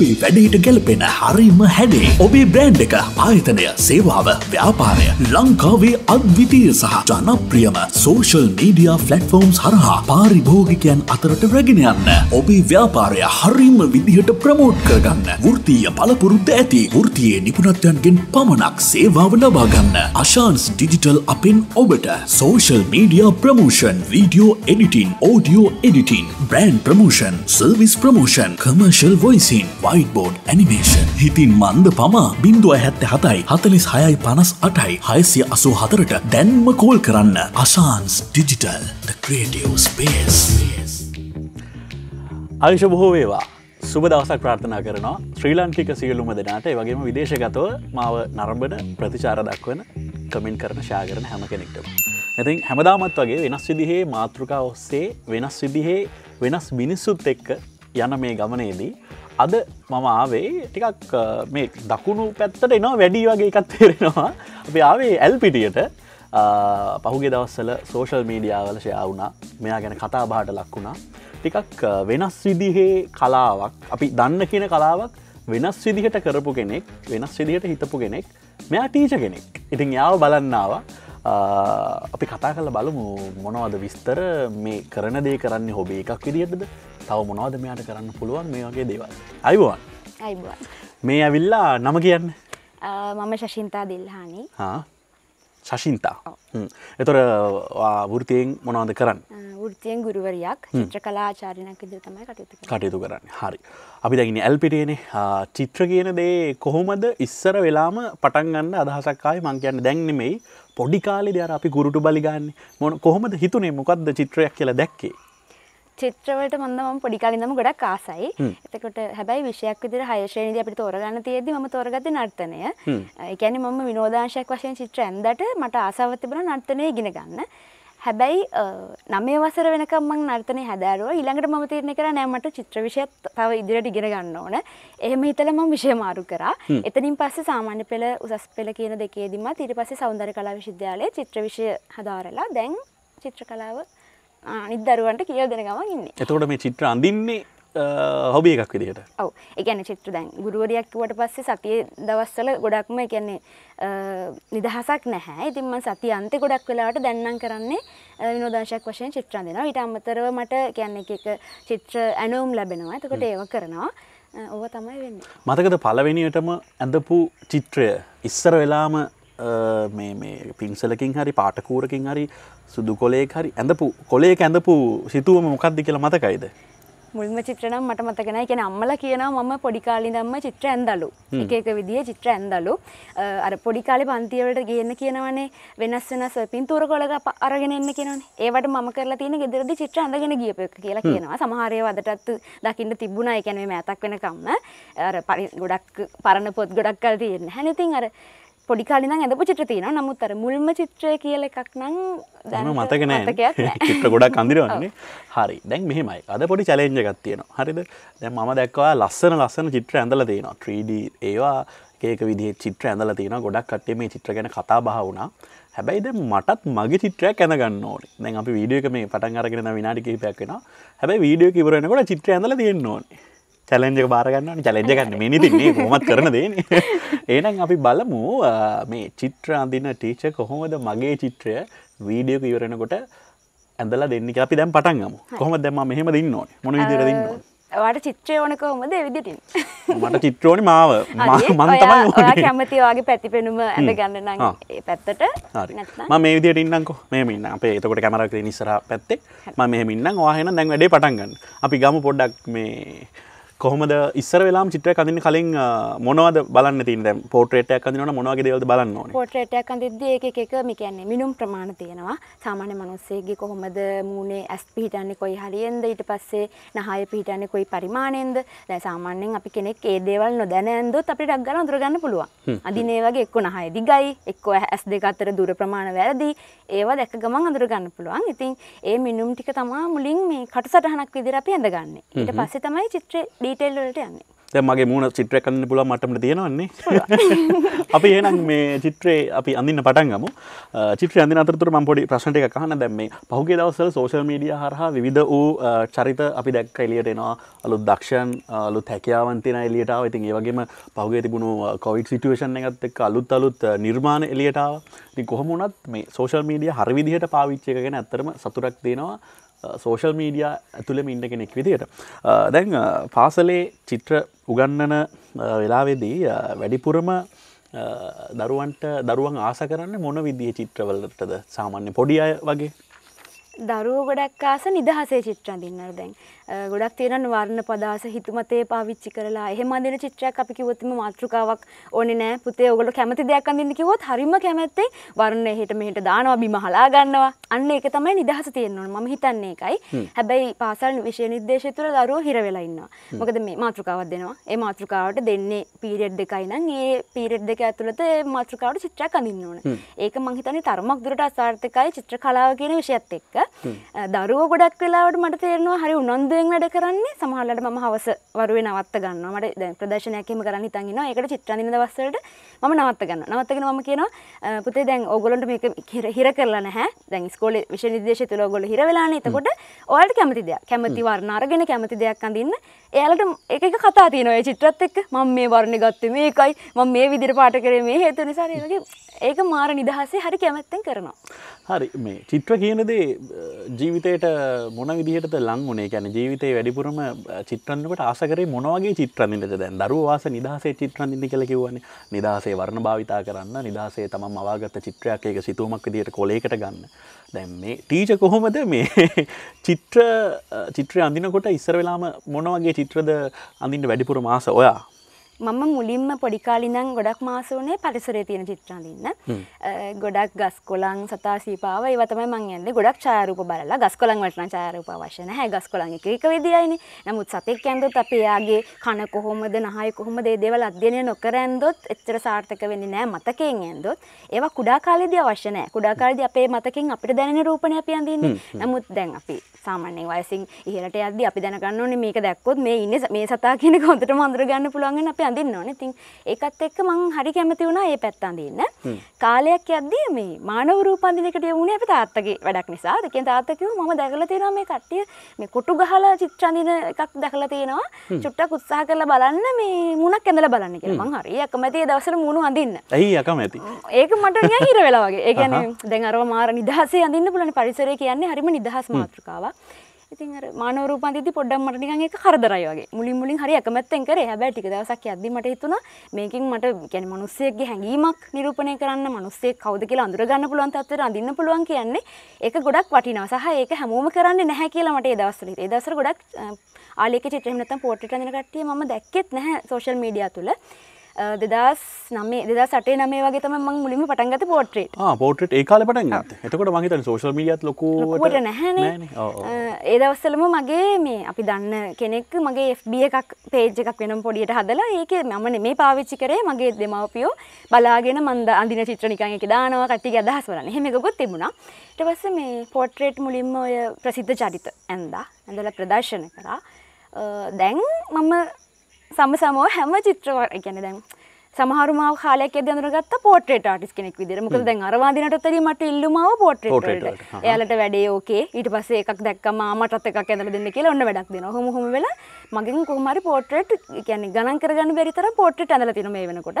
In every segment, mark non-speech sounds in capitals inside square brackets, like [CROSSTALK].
අපේ වැඩේට ගැලපෙන හරිම හැඩේ ඔබේ බ්‍රෑන්් එක ආයතනය සේවාව ව්‍යාපාරය ලංකාවේ අද්විතීය සහ ජනප්‍රියම සෝෂල් මීඩියා ෆලට්ෆෝම්ස් හරහා පාරිභෝගිකයන් අතරට රැගෙන යන්න ඔබේ ව්‍යාපාරය හරිම විදිහට ප්‍රමෝට් කරගන්න ෘතිය පලපුරුද්ද ඇති ෘතියේ නිපුණත්යන්ගෙන් පමණක් සේවාව ලබාගන්න අශාන්ස් ඩිජිටල් අපෙන් ඔබට social media promotion video editing audio editing brand promotion service promotion commercial voicing ව පයින්බෝඩ් ඇනිමේෂන් හිතින් මන්ද පමා බින්දුව හැත්ත හතයි හතලිස් හයයි පනස් අටයි හයසිය අසූ හතරට දැන්ම කෝල් කරන්න අශාන්ස් ඩිජිටල් ක්‍රේටියෝ ස්පේස් අවිශ බොහෝ වේවා සුබ දවසක් ප්‍රාර්ථනා කරනවා ශ්‍රී ලංකික සියලුම දෙනාට වගේම විදේශගතව මාව නරඹන ප්‍රතිචාර දක්වන කමෙන්ට කරන ශාගරන හැම කෙනෙක්ටම. ඇති හැමදාමත් වගේ වෙනස් විදිහේ මාතෘකා ඔස්සේ වෙනස් විදිහේ වෙනස් මිනිස්සුත් එක්ක යන මේ ගමනේදී අද මම ආවේ ටිකක් මේ දකුණු පැත්තට එනවා වැඩි වගේ එකත් තේරෙනවා අපි ආවේ ඇල්පිටියට පහුගේ දවස්සල සෝෂල් මීඩියාවල ශයාවුනා මෙයා ගැන කතා බාට ලක්වුණා ටිකක් වෙනස් විදිහේ කලාවක් අපි දන්න කියන කලාවක් වෙනස් විදිහට කරපු කෙනෙක් වෙනස් විදිහට හිතපු කෙනෙක් මෙයා ටීච කෙනෙක් ඉතින් යාව බලන්නාව අපි කතා කල බලමු මොනවද විස්තර මේ කරන දේ කරන්නේ හොබේ එකක් විදිහටද තව මොනවද මෙයාට කරන්න පුළුවන් මේ වගේ දේවල් අයිබුවන් අයිබුවන් මේ ඇවිල්ලා නම කියන්න මම ශෂින්තා දිල්හානි ශෂින්තා එතොර වෘතියෙන් මොනවද කරන්න වෘතියෙන් ගුරුවරයක් චිත්‍ර කලා චාරිනක් ඉදිරි තමයි කටයුතු කටයුතු කරන්න හරි අපි දකින ඇල්පිටියනේ චිත්‍ර කියන දේ කොහොමද ඉස්සර වෙලාම පටන්ගන්න අදහසක්කායි මං කියන්න දැන්නෙමෙයි පොඩි කාලි දෙයාර අපි ගුරුට බලිගන්න මොන කොහොමද හිතුනේ මොකක්ද චිත්‍රයක් කියලා දැක්කේ චිත්‍රවලට මන්ද මම පොඩි කාලින්දම ගොඩක් ආසයි. එතකොට හැබැයි විෂයක් විදිහට හය ශ්‍රේණියේදී අපිට තෝරගන්න තියෙද්දි මම තෝරගත්තේ නර්තනය. ඒ කියන්නේ මම විනෝදාංශයක් වශයෙන් චිත්‍ර ඇඳට මට ආසාවක් තිබුණා නර්තනය ඉගෙන ගන්න. හැබැයි නමේ වසර වෙනකම් මං නර්තනය හැදෑරුවා. ඊළඟට මම තීරණය කරා නෑ මට චිත්‍ර විෂය තව ඉදිරියට ඉගෙන ගන්න ඕන. එහෙම හිතලා මම විෂය මාරු කරා. එතනින් පස්සේ සාමාන්‍ය පෙළ උසස් පෙළ කියන දෙකේදීමත් ඊට පස්සේ සෞන්දර්ය කලා විශ්වවිද්‍යාලයේ චිත්‍ර විෂය හදාරලා දැන් චිත්‍ර කලාව අනිත් දරුවන්ට කියල දෙන ගමන් ඉන්න එතකොට මේ චිත්‍ර අඳින්නේ හොබිය එකක් විදිහට ඔව එකන චිත්‍ර දැන් ගුරුවරයක් වට පස්සේ සතිය දවස්සල ගොඩක්ම කියන්නේ නිදහසක් නැහැ ඉතින්ම සති අන්ත ගොඩක් වෙලාට දැන්නම් කරන්නේ විනෝදශයක් වශයෙන් චිත්‍රන් දෙෙනවා විට අමතරව මට කියන්න එක චිත්‍ර ඇනවුම් ලැබෙනවා එතකොට ඒව කරනවා ඕව තමයි වෙන්න මතකද පලවෙනියටම ඇඳපු චිත්‍රය ඉස්සර වෙලාම පින්සලකින් හරි පාටකූරකින් හරි සුදු කොලේ හරි ඇඳපු කොලේ ඇඳපු සිතුවම මොකක්දි කියලා මතකයිද. මුල්ම චිත්‍රනම් මට මතගෙනයි කියෙන අම්මල කියනවා මම පොඩිකාලි දම්ම චිත්‍ර ඇන්දලු එකක විදිිය චිත්‍ර ඇන්දලු අර පොඩිකාලි පන්තිවලට ගන්න කියනවනේ වෙනස් වෙනස් පින්තුර කොලග අරගෙනන්න කියෙන ඒවට මම කරලා තියෙන ගෙදරදි චිත්‍ර ඇඳගෙන ගියප කියලා කියනවා සමහරය වදටත් දකින්න තිබුණා එකැනේ මෑතක් වෙනකම්ම අර පරි ගොඩක් පරණ පොත් ගොඩක් කල් තියන්න හැනතින් අර පොඩිකාලින ඇඳපු චිත්‍ර තියෙන නමුත් අර මුල්ම චිත්‍රය කියල එකක් නං දැන මතකන චිත්‍ර ගොඩක් අඳරවන්නේ [LAUGHS] හරි දැන් මෙහෙමයි අද පොඩි චලෙන්ජ එකක් තියෙනවා හරිද දැන් මම දැක්වා ලස්සන ලස්සන චිත්‍ර ඇඳල තියෙනවා 3D ඒවා ඒක විදි චිත්‍ර ඇඳල තියෙන ගොඩක් කටේ මේ චිත්‍ර ගැන කතා බහ වුණා හැබැයිද මටත් මගේ චිත්‍රයක් ඇඳගන්න ඕනේ දැන් අපි වීඩියක මේ පටන් අරගෙන විනාඩි කිහිපයක් වෙනවා හැබැයි වීඩියෝ කිවරෙනකොට චිත්‍ර ඇඳල තියෙන්න ඕනේ චැලෙන්ජක බාරගන්න චලෙන්ජ ගන්න මේ නිතින්නේ කොමත් කරන දේන ඒනම් [LAUGHS] අපි බලමු මේ චිත්‍ර අඳන්න ටීච කොහොමද මගේ චිත්‍රය වීඩියෝක ඉවරෙනකොට ඇඳල දෙන්න අපි දැම් පටන්ගම කොහොම දැම මෙහෙම දෙන්න ඕන මොන විදිර දෙන්න ට චිත්‍රය ඕනක හොමද විදිටින් මට චිත්‍රෝනි මාව කැමතිවාගේ පැති පෙනුම ඇඳ ගන්න නම් පැත්තට ම මේ විදිට ඉන්නකෝ මේමන්න අපේ එතකොට කැමරක් නිසර පැත්තේ ම මෙහමින්න්න වාහෙන දැන් වැඩේ පටන්ගන්න අපි ගම පොඩ්ඩක් මේ කොහොමද ඉස්සර වෙලා චිත්‍රය කඳන්න කලින් මොනවද බලන්න තින් දැ පෝට්‍රේටයක් කඳනට මොනවගේ දෙවල් බලන්න පොට්‍රේටයක් කඳද ඒ එක මිකන්නේ මිනුම් ප්‍රමාණ තියෙනවා සාමාන්‍ය මනුස්සේගේ කොහොමද මූුණේ ඇස් පිහිටන්නේ කොයි හරියෙන්ද ඊට පස්සේ නහය පිහිටන්නේ කොයි පරිමාණයෙන්ද දැ සාමාන්‍යෙන් අපි කෙනෙක් ඒ දේවල් නොදැන ඇන්දොත් අපි ඩක්ගල අඳරගන්න පුළුවන් අදිනේ වගේ එක්ක නහය දිගයි එක්ක ඇස් දෙක අතර දුර ප්‍රමාණ වැරදි ඒවා දැක ගමන් අඳරගන්න පුළුවන් ඉතින් ඒ මිනුම් ටික තමා මුලින් මේ කට සටහනක් විදිර අපි ඇඳගන්න ඊට පස්සේ තමයි චිත්‍රේ ඩීටෙල්ලට යන්නේ මගේ මූුණ චිත්‍ර කන්න පුල මටමට තියෙනවන්නේ අපි ඒනම් මේ චිත්‍රේ අපි අඳන්න පටන්ගම චිත්‍ර අඳ අතරතුර ම පොඩි ප්‍රශ්ට එක කහන දැම්මේ පහුගේ දවසල් සෝශල් මීඩිය හරහා විධ වූ චරිත අපි දැක් එලියටෙනවා අලු දක්ෂන් අලු හැකයාවන්තින එලියටාව ඉතින් ඒවගේම පහුගේ තිබුණු කොවිඩ් සිටුවේෂන් එකත් එක් අලුත් අලුත් නිර්මාණ එලියටාව කොහමුණත් මේ සෝශල් මීඩිය හරිවිදිහට පාවිච්චයගෙන ඇත්තරම සතුරක් තියෙනවා සෝෂල් මීඩිය ඇතුළෙම ඉන්න කෙනෙක් විදියට දැන් පාසලේ චිත්‍ර උගන්නන වෙලාවෙදී වැඩිපුරම දරුවන්ට දරුවන් ආස කරන්න මොන විදිිය චිත්‍රවලටද සාමාන්‍ය පොඩි අය වගේ දරුවෝ ගොඩක් ආස නිදහසේ චිත්‍ර අඳින්නට දැන්. ගොඩක් තියෙන වර්ණ පදාස හිතුමතේ පාවිච්චි කරලා එහෙම අඳින චිත්‍රයක් අපි කිව්වොත්ම මාතෘකාවක් ඕනේ නෑ. පුතේ ඔයගොල්ලෝ කැමති දෙයක් අඳින්න කිව්වොත් හරිම කැමැත්තෙන් වර්ණ එහෙට මෙහෙට දානවා බිම හලා ගන්නවා. අන්න ඒක තමයි නිදහස තියෙන්න ඕන. මම හිතන්නේ ඒකයි. හැබැයි පාසල් විෂය නිර්දේශය තුළ දරුවෝ හිර වෙලා ඉන්නවා. මොකද මේ මාතෘකාවක් දෙනවා. ඒ මාතෘකාවට දෙන්නේ පීරියඩ් දෙකයි නම් ඒ පීරියඩ් දෙක ඇතුළත ඒ මාතෘකාවට චිත්‍රයක් අඳින්න ඕන. ඒක මම හිතන්නේ තරමක් දුරට අසාර්ථකයි චිත්‍ර කලාව කියන විෂයත් එක්ක. දරුව ගොඩක් වෙලාවට මට තේරෙනවා හරි උනන්දුවෙන් වැඩ කරන්නේ සමහරවිට මම හවස වරුවේ නවත්ත ගන්නවා මට දැන් ප්‍රදර්ශනයක් එහෙම කරන්න හිතන් ඉනවා ඒකට චිත්‍රාඳින දවස්වලට මම නවත්ත ගන්නවා නවත්තගෙන මම කියනවා පුතේ දැන් ඕගොල්ලන්ට මේක හිර කරලා නැහැ දැන් ඉස්කෝලේ විෂය නිර්දේශය තුල ඕගොල්ලෝ හිර වෙලානේ එතකොට ඔයාලට කැමති දෙයක් කැමති වර්ණ අරගෙන කැමති දෙයක් අඳින්න එයාලට එක එක කතා තියෙනවා ඒ චිත්‍රත් එක්ක මම මේ වර්ණ ගත්තේ මේකයි මම මේ විදිහට පාට කරේ මේ හේතුව නිසා ඒ වගේ ඒක මාර නිදහසේ හරි කැමැත්තෙන් කරනවා. හරි මේ චිත්‍ර කියනදේ ජීවිතයට මොන විදිහට ලංගුණේ ැන ජීවිතය වැඩිපුරම චිත්‍රන්නකට ආසකරේ මොනවගේ චිත්‍රන්දිට දැන් දරුවාස නිදහසේ චිත්‍රන්දිදි කළ කිවන්නේ නිදහසේ වර්ණ භාවිතා කරන්න නිදහසේ තමම් අවාගත්ත චිත්‍රයක් ඒක සිතුමක් විදියට කොලේකට ගන්න. දැන් මේ ටීච කොහොමද මේ [LAUGHS] චිත්‍ර චිත්‍රය අඳිනකොට ඉස්සර වෙලාම මොනවගේ චිත්‍රද අඳින්ට වැඩිපුර මාස ඔයා මම මුලින්ම පොඩි කාලේ ඉඳන් ගොඩක් මාස වුණේ පරිසරයේ තියෙන චිත්‍ර අඳින්න. ගොඩක් ගස් කොළන් සතා සීපාව ඒවා තමයි මම යන්නේ. ගොඩක් ඡායාරූප බලලා ගස් කොළන් වලට නම් ඡායාරූප අවශ්‍ය නැහැ. ගස් කොළන් එක එක විදියයිනේ. නමුත් සතෙක් ඇඳුත් අපි එයාගේ කන කොහොමද, නහය කොහොමද, ඒ දේවල් අධ්‍යයනය නොකර ඇඳොත් එච්චර සාර්ථක වෙන්නේ නැහැ. මතකයෙන් ඇඳොත් ඒවා කුඩා කාලේදී අවශ්‍ය නැහැ. කුඩා කාලේදී අපේ මතකෙන් අපිට දැනෙන රූපනේ අපි අඳින්නේ. නමුත් දැන් අපි සාමාන්‍යයෙන් වයසින් ඉහළට යද්දී අපි දැනගන්න ඕනේ මේක දැක්කොත් මේ ඉන්නේ මේ සතා කෙනෙක් හොඳටම අඳුර ගන්න පුළුවන් වෙන අපි අඳින්න ඕනේ. ඉතින් ඒකත් එක්ක මං හරි කැමති වුණා මේ පැත්ත අඳින්න. කාලයක් යද්දී මේ මානව රූප අඳිනකට යමුනේ අපේ තාත්තගේ වැඩක් නිසා. ඒකෙන් තාත්තා කිව්වා මම දැකලා තියෙනවා මේ කට්ටිය මේ කොටු ගහලා චිත්‍ර අඳින එකක් දැකලා තියෙනවා. චුට්ටක් උත්සාහ කරලා බලන්න මේ මුණක් ඇඳලා බලන්න කියලා. මං හරි අකමැති ඒ දවස්වල මුණ අඳින්න. ඇයි අකමැති? ඒක මට නිකන් හිර වෙලා වගේ. ඒ කියන්නේ දැන් අරව මාර නිදහසේ අඳින්න පුළුවන් පරිසරය කියන්නේ හරිම නිදහස් මාතෘකාවක්. ඉතින් අර මානව රූපාන්තිදී පොඩ්ඩක් මට නිකන් ඒක කරදරයි වගේ. මුලින් මුලින් හරි අකමැත්තෙන් කරේ. හැබැයි ටික දවසක් යද්දී මට හිතුණා මේකෙන් මට කියන්නේ මිනිස්සෙක්ගේ හැඟීමක් නිරූපණය කරන්න, මිනිස්සෙක් කවුද කියලා අඳුර ගන්න පුළුවන් තත්ත්වයට අඳින්න පුළුවන් කියන්නේ ඒක ගොඩක් වටිනවා. සහ ඒක හැමෝම කරන්නේ නැහැ කියලා මට ඒ දවස්වල හිතේ. ඒ දවස්වල ගොඩක් ආලේඛ චිත්‍ර එහෙම නැත්නම් පෝට්‍රේට් අඳින කට්ටිය මම දැක්කෙත් නැහැ සෝෂල් මීඩියා තුල. දෙදස් නමේ දෙදා සටේ නමේ වගේ තම මං මුලිම පටන්ගත පෝට්‍රේට පෝට්‍රේට ඒකාල පටන් ගත එතකොට මගේ සෝශල් මිියත් ලොකුට නැහැන ඒ දවස්සලම මගේ මේ අපි දන්න කෙනෙක් මගේ FB එකක් පේජ් එකක් වෙනම් පොඩියට හදලා ඒක මම මේ පාවිච්චි කරේ මගේ දෙමවපියෝ බලාගෙන මන්ද අඳින චිත්‍රනිකන් එක දානවා කට්ටි අදහස් වලන හෙමකොත් තිබුණා ට පස්ස මේ පෝට්‍රේට් මුලින්ම ඔය ප්‍රසිද්ධ චරිත ඇන්දා ඇඳල ප්‍රදර්ශන කරා දැන් මම සමසමෝ හැම චිත්‍රව ගැන දැන් සමහරමාව කාලයක් ඇද අඳුරගත්ත පෝට්‍රේට් ආටිස් කෙනෙක් විදිහට. මොකද දැන් අරවා දිනටත් වැඩිය මට ඉල්ලුමාව පෝට්‍රේට් වලට. එයාලට වැඩේ ඕකේ. ඊට පස්සේ එකක් දැක්කම ආ මටත් එකක් ඇඳලා දෙන්න කියලා ඔන්න වැඩක් දෙනවා. ඔහොම ඔහොම වෙලා මගින් කොහමරි පෝට්‍රේට් කියන්නේ ගණන් කරගන්න බැරි තරම් පෝට්‍රේට් ඇඳලා තිනු මේ වෙනකොට.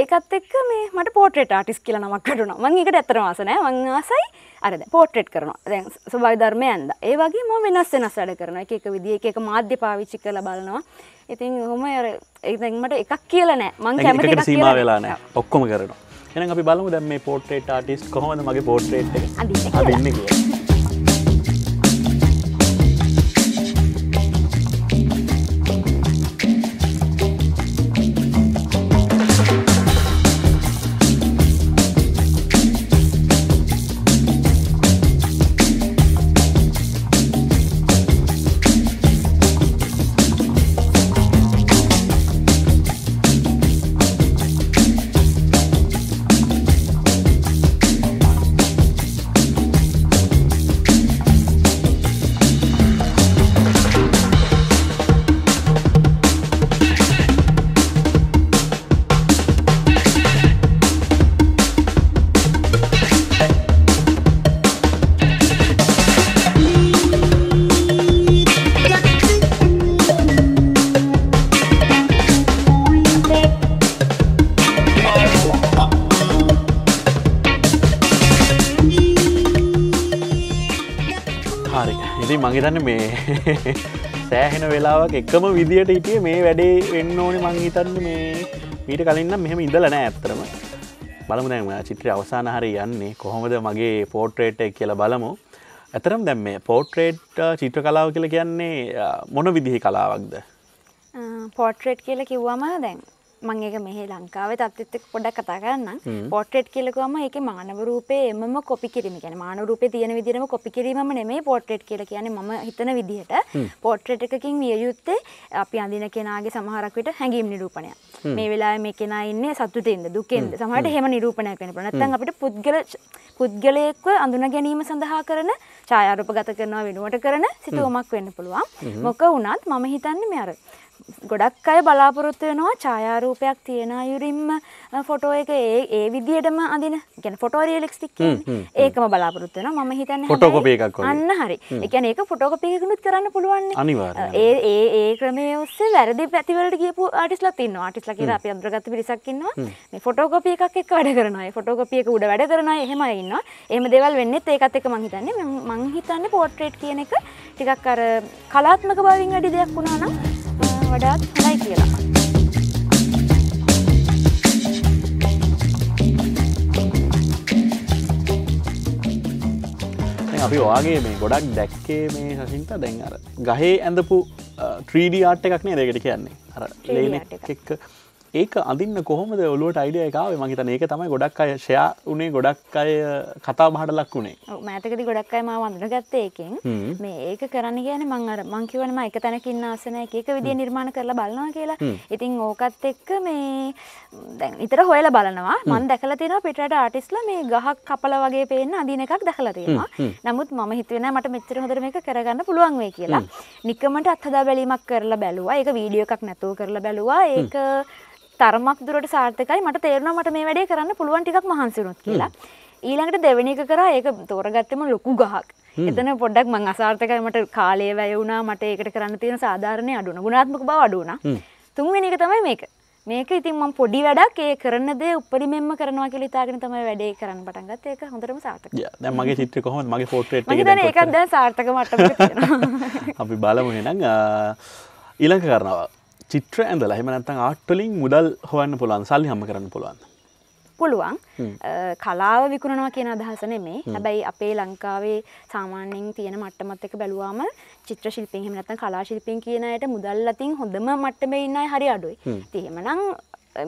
ඒකත් එක්ක මේ මට පෝට්‍රේට් ආටිස්ට් කියලා නමක් හදුණා. මම ඒකට ඇත්තටම ආස නැහැ. මං ආසයි අර දැන් පෝට්‍රේට් කරනවා. දැන් ස්වභාවික ධර්මය ඇඳලා. ඒ වගේ මම වෙනස් වෙනස් වැඩ කරනවා. එක එක විදිහේ එක එක මාධ්‍ය පාවිච්චි කරලා බලනවා. ඉතින් කොහොම අර ඉතින් මට එකක් කියලා නැහැ. මං කැමති එකක් සීමා වෙලා නැහැ. ඔක්කොම කරනවා. එහෙනම් අපි බලමු දැන් මේ පෝට්‍රේට් ආටිස්ට් කොහොමද මගේ පෝට්‍රේට් එක අඳින්නේ කියලා. හිතන්න මේ සෑහෙන වෙලාවක් එකම විදිහට හිටිය මේ වැඩේ වෙන්න ඕනි මංහිතන්න මේ මීට කලින්න්න මෙහම ඉඳල නෑ ඇත්තරම බලමුදැම චිත්‍ර අවසාන හරි යන්නේ කොහොමද මගේ පෝට්‍රේට් කියලා බලමු ඇතරම් දැම් මේ පෝට්‍රේට් චිත්‍ර කලාව කියලා කියන්නේ මොන විදිහි කලාවක්ද පෝට්‍රේට් කියලා කිව්වම දැන් මං ඒක මෙහි ලංකාවේ තත්ත්වයත් එක්ක පොඩ්ඩක් කතා කරන්න පෝට්‍රේට් කියලා කිව්වම ඒකේ මානව රූපේ එමම කොපි කිරීම කියන්නේ මානව රූපේ තියෙන විදිහම කොපි කිරීමම නෙමෙයි පෝට්‍රේට් කියලා කියන්නේ මම හිතන විදිහට පෝට්‍රේට් එකකින් විය යුත්තේ අපි අඳින කෙනාගේ සමහරක් විට හැඟීම් නිරූපණයක් මේ වෙලාවේ මේ කෙනා ඉන්නේ සතුටින්ද දුකෙන්ද සමහරට එහෙම නිරූපණයක් වෙන්න පුළුවන් නැත්නම් අපිට පුද්ගල පුද්ගලයෙක්ව අඳුන ගැනීම සඳහා කරන ඡායාරූපගත කරනවා වෙනුවට කරන සිතුවමක් වෙන්න පුළුවන් මොක වුණත් මම හිතන්නේ මේ අර ගොඩක් අය බලාපොරොත්තු වෙනවා ඡායාරූපයක් තියෙන අයුරින්ම ෆොටෝ එක ඒ ඒ විදිහටම අඳින. කියන්නේ ෆොටෝ රියලිස්ටික් කියන්නේ. ඒකම බලාපොරොත්තු වෙනවා. මම හිතන්නේ ෆොටෝකෝපි එකක් වගේ. අන්න හරි. ඒ කියන්නේ ඒක ෆොටෝකෝපි එකකිනුත් කරන්න පුළුවන් නේ. අනිවාර්යයෙන්. ඒ ඒ ඒ ක්‍රමයේ ඔස්සේ වැරදි පැතිවලට ගියපු ආටිස්ට්ලාත් ඉන්නවා. ආටිස්ට්ලා කියලා අපි අඳුරගත්ත පිරිසක් ඉන්නවා. මේ ෆොටෝකෝපි එකක් එක්ක වැඩ කරනවා. ඒ ෆොටෝකෝපි එක උඩ වැඩ කරනවා. එහෙමයි ඉන්නවා. එහෙම දේවල් වෙන්නෙත් ඒකත් එක්ක මං හිතන්නේ මං හිතන්නේ පෝට්‍රේට් කියන එක ටිකක් අර කලාත්මක බවින් වැඩි දෙයක් වුණා නම් වඩාත් හොඳයි කියලා. අපි ඔයාගේ මේ ගොඩක් දැක්කේ මේ හසින්ත දැන් අර ගහේ ඇඳපු ට්‍රීඩි ආට් එකක්නේ දෙකට කියන්නේ අර ලේන එක්ක ඒක අඳන්න කොහොමද ඔලුවට අයිඩිය එකකාවේ මහිත ඒක තමයි ගොඩක් අය ෂයා උනේ ගොඩක් අය කතා බහට ලක් වුණේ මෑතකට ගොඩක් අයම වඳන ගත්ත ඒකෙන් මේ ඒක කරන්න කියන මං මංකිවනම එක තැනකින්න ආසන එක විදිිය නිර්මාණ කරලා බලනවා කියලා ඉතින් ඕකත් එක්ක මේ දැන් ඉතර හොයල බලනවා මන් දැකල තියෙන පිටට ආටිස්ල මේ ගහක් කපල වගේ පේන්න අදින එකක් දැකලා තියෙනවා නමුත් මම හිතුවෙන මට මෙච්චර හොඳර මේක කරගන්න පුළුවන් වෙයි කියලා නිකමට අත්හදා බැලීමක් කරලා බැලුවා ඒක වීඩියෝ එකක් නැතුව කරලා බැලුවා ඒක තරමක් දුරට සාර්ථකයි මට තේරෙනවා මට මේ වැඩේ කරන්න පුළුවන් ටිකක් මහන්සි වුණොත් කියලා. ඊළඟට දෙවෙනි එක කරා ඒක තෝරගත්තෙම ලොකු ගහක්. එතන පොඩ්ඩක් මං අසාර්ථකයි මට කාලය වැය වුණා මට ඒකට කරන්න තියෙන සාධාරණේ අඩු වුණා. ගුණාත්මක බව අඩු වුණා. තුන්වෙනි එක තමයි මේක. මේක ඉතින් මම පොඩි වැඩක් ඒ කරන දේ උපරිමෙන්ම කරනවා කියලා හිතාගෙන තමයි වැඩේ කරන්න පටන් ගත්තේ. ඒක හොඳටම සාර්ථකයි. දැන් මගේ චිත්‍රය කොහොමද? මගේ පෝට්‍රේට් එක දැන් ඒකත් දැන් සාර්ථක මට්ටමක තියෙනවා. [LAUGHS] අපි බලමු එහෙනම් ඊළඟ කරනවා. චිත්‍ර ඇඳලා හෙම නැත්තං ආට්ටලින් මුදල් හොයන්න පුළුවන් සල්ලි හම කරන්න පුළුවන් පුළුවන් කලාව විකුණනවා කියන අදහස නෙමේ හැබැයි අපේ ලංකාවේ සාමාන්‍යයෙන් තියෙන මට්ටමත් එක බැලුවාම චිත්‍ර ශිල්පීන් එහෙම නැත්නම් කලා ශිල්පීන් කියන අයට මුදල් අතින් හොඳම මට්ටමේ ඉන්න අය හරි අඩුයි. ඉතින් එහෙමනම්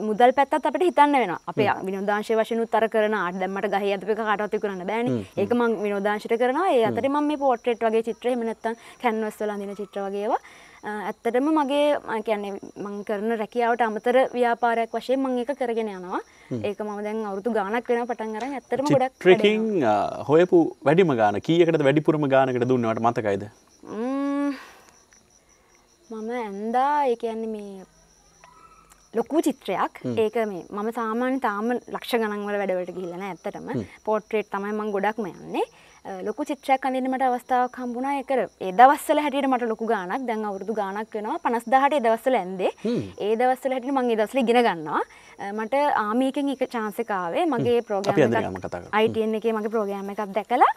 මුදල් පැත්තත් අපිට හිතන්න වෙනවා. අපේ විනෝදාංශය වශයෙන් උත්තර කරන ආඩ දැම්මට ගහේ අදපේක කාටවත් විකුණන්න බෑනේ. ඒක මම විනෝදාංශයට කරනවා. ඒ අතරේ මම මේ පෝට්‍රේට් වගේ චිත්‍ර එහෙම නැත්නම් කැන්වස් වල අඳින චිත්‍ර වගේ ඒවා ඇත්තටම මගේ කියන්නේ මං කරන රැකියාවට අමතර ව්‍යාපාරයක් වශයෙන් මං එක කරගෙන යනවා ඒක මම දැන් අවුරුදු ගානක් වෙන පටන් අරන් ඇත්තටම ගොඩක් ට්‍රෙකින් හොයපු වැඩිම ගාන කීයකටද වැඩිපුරම ගානකට දුන්නවට මතකයිද මම ඇන්දා ඒ කියන්නේ මේ ලොකු චිත්‍රයක් ඒක මේ මම සාමාන්‍ය තාම ලක්ෂ ගණන්වල වැඩවලට ගිහිල්ලන ඇත්තටම පෝට්‍රේට් තමයි මං ගොඩක්ම යන්නේ ලොකු චිත්‍රයක් අඳින්නට අවස්ථාවක් හම්බුණා ඒක ඒ දවස්වල හැටියට මට ලොකු ගාණක් දැන් අවුරුදු ගාණක් වෙනවා 50000ට ඒ දවස්වල ඇන්දේ ඒ දවස්වල හැටියට මම ඒ දවස්වල ඉගෙන ගන්නවා මට ආමීකෙන් එක චාන්සකාවේ මගේ ප්‍රෝග්‍රම් අයිටන් එක මගේ ප්‍රෝග්‍රෑම එකක් දැකලා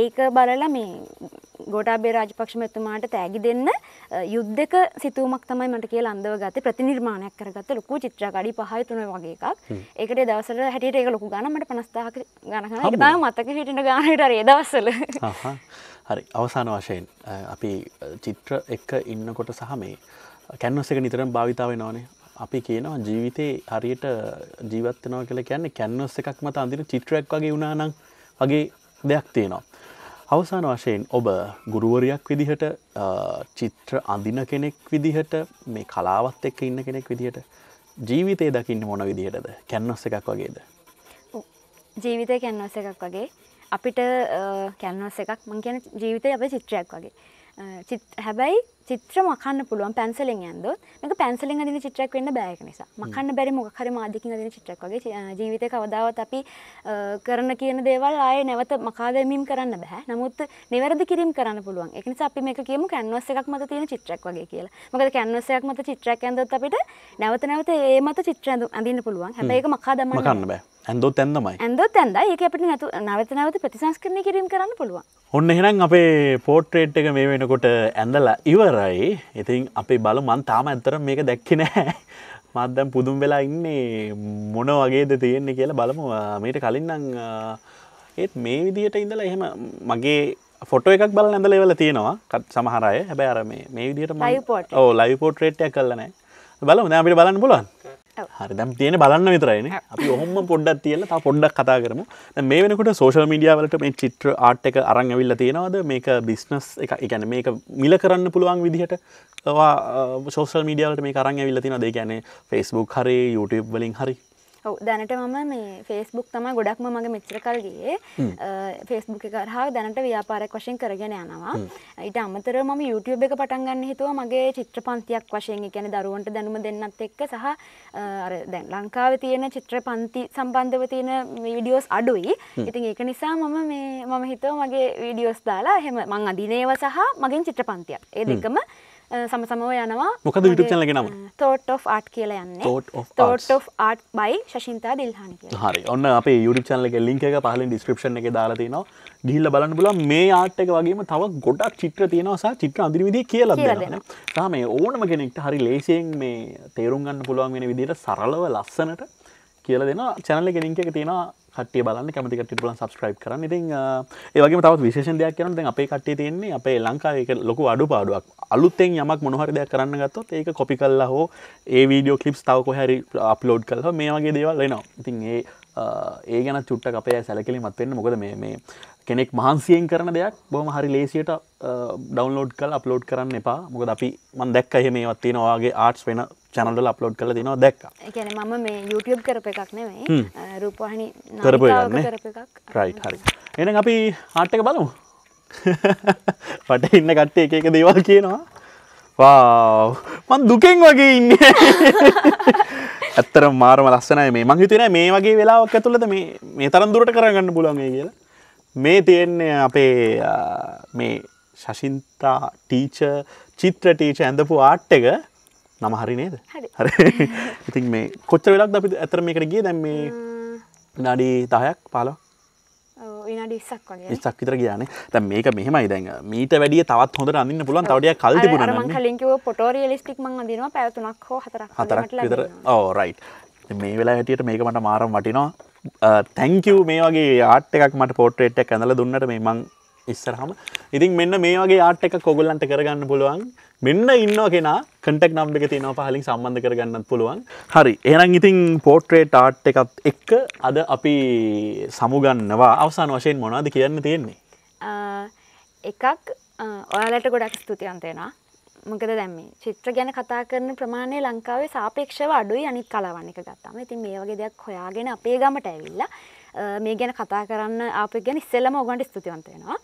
ඒක බලලා මේ ගොටාබේ රාජපක්ෂ මෙතුමාට තෑගි දෙන්න යුද්ධක සිතුවමක් තමයි මට කිය අන්දව ගත ප්‍රතිනිර්මාණයක් කරගත ලොකු චිත්‍රකඩි පහය තුන වගේ එකක් ඒකට දවසර හැටියට ඒක ලොකු ගනමට පනස්ථාක ගණකන තා මතක හිටිට ගානට රේ දවස්සල හරි අවසාන වශයෙන් අපි චිත්‍ර එක්ක ඉන්නකොට සහ මේ කැන්වස එක නිතරම් භාවිතාව නවානේ අපි කියනවා ජීවිතේ හරියට ජීවත් වෙනවා කියලා කියන්නේ කැන්වස් එකක් මත අඳින චිත්‍රයක් වගේ වුණා නම් වගේ දෙයක් තියෙනවා. අවසාන වශයෙන් ඔබ ගුරුවරයක් විදිහට චිත්‍ර අඳින කෙනෙක් විදිහට මේ කලාවත් එක්ක ඉන්න කෙනෙක් විදිහට ජීවිතය දකින්න මොන විදිහටද කැන්වස් එකක් වගේද ජීවිතය කැන්වස් එකක් වගේ අපිට කැන්වස් එකක් මං කියන ජීවිතය අප චිත්‍රයක් වගේ හැබැයි චිත්‍ර මකන්න පුළුවන් පැන්සලෙන් ඇන්දොත් මේක පැන්සලෙන් අදින චිත්‍රයක් වෙන්න බෑයක නිසා මකන්න බැරි මොකක් හරි මාධ්‍යකින් අදින චිත්‍රයක් වගේ ජීවිතේ කවදාවත් අපි කරන කියන දේවල් ආයේ නැවත මකා දැමීම් කරන්න බෑ. නමුත් නිවැරදි කිරීම කරන්න පුළුවන්. ඒක නිසා අපි මේක කියමු කැන්වස් එකක් මත තියෙන චිත්‍රයක් වගේ කියලා. මොකද කැන්වස් එකක් මත චිත්‍රයක් ඇඳුවොත් අපිට නැවත නැවත ඒ මත චිත්‍ර ඇඳින්න පුළුවන්. හැබැයි ඒක මකා දමන්න බෑ. ඇදෝ තැන්දමයි ඇදෝ තැන්ද ඒක අපිට නැතු නවත නැවත ප්‍රතිසංස්කරණය කිරීම කරන්න පුළුවන් ඔන්න එහෙනම් අපේ පෝට්‍රේට් එක මේ වෙනකොට ඇඳලා ඉවරයි ඉතින් අපි බල මන් තාම ඇත්තර මේක දැක්කෙනෑ [LAUGHS] මත්දැම් පුදුම් වෙලා ඉන්නේ මොන වගේද තියෙන්නේ කියලා බලමු මීට කලින්නම් ඒත් මේ විදිහට ඉඳලා එහෙම මගේ ෆොට එකක් බල ඇඳල වෙල තියෙනවා සමහරය හැබැරම මේ විදිට මයි ඕ ලයි පෝට්‍රේට්ය කරලනෑ බලමු අපිට බලන්න පුලන් හරිදම් තියෙන බලන්න විතරයින අපි ඔහොම පොඩ්ඩක් තියල තා පොඩ්ඩක් කතා කරමු මේ වෙනකට සෝශල් මීඩියාවලට මේ චිත්‍ර ආට් එක අරංඇවිල්ල තියෙනවද මේක බිස්නස් එක එකැන මේක මිල කරන්න පුළුවන් විදිහට සෝසල් මීඩියලට මේ කරං ඇවිල්ල තින දෙ ගැන ෆෙස්බුක් හරි YouTube වලින් හරි දැනට මම මේ ෆේස්බුක් තම ගොඩක්ම මගේ මෙච්චර කල්ගේ ෆේස්බුක් කරහා දැනට ව්‍යාපාරයක් වශයෙන් කරගෙන යනවා ඊට අමතර ම YouTube එක පටන්ගන්න හිතුව මගේ චිත්‍ර පන්තියක් වශයෙන් ගැන දරුවන්ට දැනුම දෙන්නත් එක්ක සහ දැන් ලංකාව තියෙන චිත්‍ර පන්ති සම්බන්ධව තියෙන විඩියෝස් අඩුයි ඉතින් ඒක නිසා මම මේ මම හිතව මගේ වීඩියෝස් දාලා හෙම මං අධිනේව සහ මගින් චිත්‍ර පන්තියක් ඒ දෙකම සමසමව යනවා මොකද YouTube channel එකේ නම Thought of Art කියලා යන්නේ Thought of Thought of Art by ශෂින්තා Dilhani කියලා. හරි. ඔන්න අපේ YouTube channel එකේ link එක පහලින් description එකේ දාලා තියෙනවා. ගිහිල්ලා බලන්න පුළුවන් මේ ආට් එක වගේම තව ගොඩක් චිත්‍ර තියෙනවා සහ චිත්‍ර අඳින විදිය කියලා දෙනවා. තාම මේ ඕනම කෙනෙක්ට හරි ලේසියෙන් මේ තේරුම් ගන්න පුළුවන් වෙන විදිහට සරලව ලස්සනට කියලා දෙනවා. channel එකේ link එක තියෙනවා කටේ බලන්න කැමති කට පුලන් සබස්ක්‍රයිබ් කරන්න ඉතින් ඒවගේ තවත් විශේෂන් දෙයක් කරන දැන් අපේ කට්ටේ තියෙන්නේ අපේ ලංකාවේක ලොකු අඩු පාඩුවක් අලුත්තෙන් යමක් මොහරි දෙයක් කරන්න ගත්තොත් ඒක කොපි කල්ලා හෝ ඒ වීඩියෝ කලිප්ස් තාවකො හැරි අප්ලෝඩ් කල්හ මේ වගේ දේවල් එනවා ඉතින් ඒ ඒ ගැන චුට්ට අපේ සැලකිලි මත්වෙන්න මොකද මේ කෙනෙක් මහන්සියෙන් කරන දෙයක් බොහම හරි ලේසියට ඩවන්ලෝඩ් කල් අප්ලෝඩ් කරන්න එපා මොකද අපි මන් දැක්ක එහෙ මේවත් තියෙනවාගේ ආර්ට්ස් වෙන චැනල්ල අප්ලෝඩ් කල දෙනවා දැක් එකන මම මේ YouTube කරප එකක් නෙවෙයි රූපහනි කරපු ගන්න රයි් හරි එන අපි ආට්ටක බලමු පට [LAUGHS] ඉන්න කට්ටේ එක එක දේවල් කියනවා වාව් මන් දුකෙන් වගේ ඉන්න [LAUGHS] ඇත්තර මාරම ලස්සනය මේ මංහිතන මේ වගේ වෙලාවක් ඇතුළද මේ මේ තරම් දුරට කරගන්න පුලන් මේ කියලා මේ තියෙන්නේ අපේ මේ ශෂින්තා ටීච චිත්‍ර ටීච ඇඳපු ආට්ටක නම හරි නේද හරි [LAUGHS] ඉතින් මේ කොච්චර වෙලක් අපි ඇතර මේකට ගිය දැම් මේ නඩි තායක් පාලා ඉස්සක් විතර කියන තැ මේක මෙහමයි දැන් මීට වැඩිය තවත් හොඳ අන්න පුලන් තවඩිය කල් පොටෝරියලිස්ටික් ම දන පැවතුනක් හෝ හතර හතරක් විතර ඕරයි් oh, මේ වෙලා හැටියට මේක මට මාරම් වටිනවා තැංකව් uh, මේ වගේ ආට් එකක් මට පෝට්‍රේට්ක් ඇඳල දුන්නට මේ මං ඉස්සරහම ඉතින් මෙන්න මේ වගේ ආට් එක කොගොල්ලන්ට කරගන්න පුළුවන් මෙන්න ඉන්න කෙනා කටක් නම්බ එක තියනව පහලින් සම්බන්ධ කරගන්නත් පුළුවන් හරි එනම් ඉතින් පෝට්‍රේට් ආට් එකත් එක්ක අද අපි සමුගන්නවා අවසාන වශයෙන් මොනාද කියන්න තියෙන්නේ එකක් ඔයාලට ගොඩක් ස්තුතියන්තේෙනවා මොකද දැම්ම චිත්‍ර ගැන කතා කරන ප්‍රමාණය ලංකාවේ සාපේක්ෂව අඩුයි අනිත් කලාවන්න එක ගත්තාම ඉතින් මේ වගේ දෙයක් හොයාගෙන අපේ ගමට ඇවිල්ලා මේ ගැන කතා කරන්න අප ගැන ඉස්සෙල්ලම ඔගන්ට ස්තුතිවන්ත වෙනවා.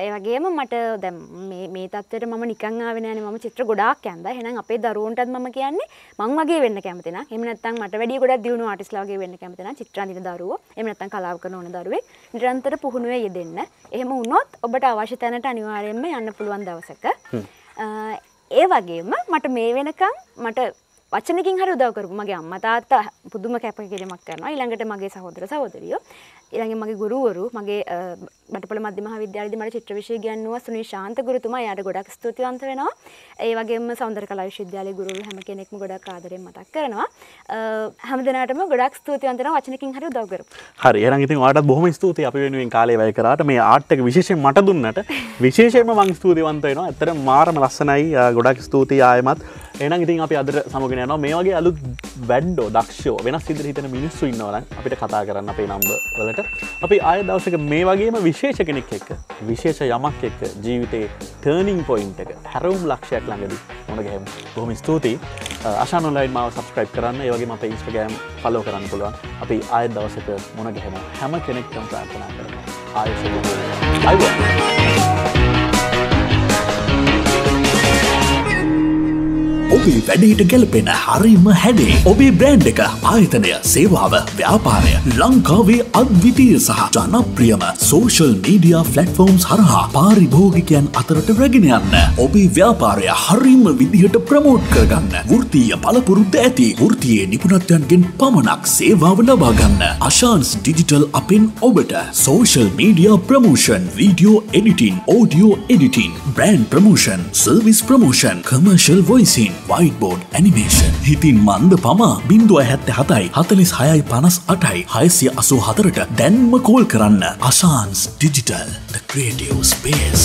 ඒ වගේම මට දැන් මේ මේ තත්ත්වයට මම නිකන් ආවේ නෑනේ මම චිත්‍ර ගොඩාක් කැන්දා. එහෙනම් අපේ දරුවන්ටත් මම කියන්නේ මං වගේ වෙන්න කැමති නම් එහෙම නැත්නම් මට වැඩිය ගොඩක් දියුණු ආටිස්ට්ලා වගේ වෙන්න කැමති නම් චිත්‍ර අඳින දරුවෝ එහෙම නැත්නම් කලාව කරන ඕන දරුවෙක් නිරන්තර පුහුණුවේ යෙදෙන්න. එහෙම වුණොත් ඔබට අවශ්‍ය තැනට අනිවාර්යයෙන්ම යන්න පුළුවන් දවසක. ඒ වගේම මට මේ වෙනකම් මට වචනකින් හරි උදව් කරපු මගේ අම්මා තාත්තා පුදුම කැපකිරීමක් කරනවා ඊළඟට මගේ සහෝදර සහෝදරියෝ ඉළඟ මගේ ගුරුවරු මගේ බටපොල මධ්‍යම විද්‍යාලදි මට චිත්‍රවිශය ගැන්නවා සුනි ශාන්ත ගුරුතුමා යට ගොඩක් ස්තුතිවන්ත වෙනවා ඒ වගේම සෞන්දර කලා විශ්වවිද්‍යාලයේ ගුරුවරු හැම කෙනෙක්ම ගොඩක් ආදරෙන් මතක් කරනවා හැම දෙනාටම ගොඩක් ස්තුතිවන්ත වෙනවා වචනකින් හරි උදව් කරපු හරි එහෙනම් ඉතින් ඔයාලට බොහොම ස්තුතියි අපි වෙනුවෙන් කාලය වැය කරාට මේ ආට් එක විශේෂයෙන් මට දුන්නට විශේෂයෙන්ම මං ස්තුතිවන්ත වෙනවා ඇත්තට මාරම ලස්සනයි ගොඩක් ස්තුතියි ආයමත් එහෙනම් ඉතින් අපි අදට සමගෙන යනවා මේ වගේ අලුත් වැඩ්ඩෝ දක්ෂෝ වෙනස් ඉදිරි හිතන මිනිස්සු ඉන්නවනම් අපිට කතා කරන්න අපේ නම්බර් වලට එක්ක අපි ආය දවසක මේ වගේම විශේෂ කෙනෙක් එක්ක විශේෂ යමක් එක්ක ජීවිතේ ටර්නිින් පොයින්ට එක හැරුම් ලක්ෂයක් ළඟද මොනගැහම බොහම ස්තුතියි අශනොලයින් මාව සබස්ක්‍රයිප් කරන්න ඒවගේ අප ඉස්ට්‍රගෑම් පලෝ කරන්න පුළුවන් අපි ආය දවසක මොනගැහෙම හැම කෙනෙක්ටම් ප්‍රාර්ථනා කරන ආයස අයිබ. ඔබේ වැඩට ගැලපෙන හරිම හැඩේ ඔබේ බ්‍රෑන්් එක ආයතනය සේවාව ව්‍යාපාරය ලංකාවේ අද්විතය සහ ජනප්‍රියම සෝෂල් මීඩිය ෆලටෆෝම්ස් හරහා පාරිභෝගිකයන් අතරට රැගෙන යන්න ඔබේ ව්‍යාපාරය හරිම විදිහට ප්‍රමෝට් කරගන්න ෘතිය පලපුරුද්ධ ඇති ෘතියේ නිපුණත්වයන්ගෙන් පමණක් සේවාව ලබාගන්න අශාන්ස් ඩිජිටල් අපෙන් ඔබට social media promotion video editing audio editing brand promotion service promotion commercial voicing whiteboard animation හිතින් මන්ද පමා බින්දුව හැත්ත හතයි හතලිස් හයයි පනස් අටයි හයසිය අසූ හතරට දැන්ම කෝල් කරන්න අසාන්ස් ඩිජිටල් ක්‍රේටියෝ ස්පේස්.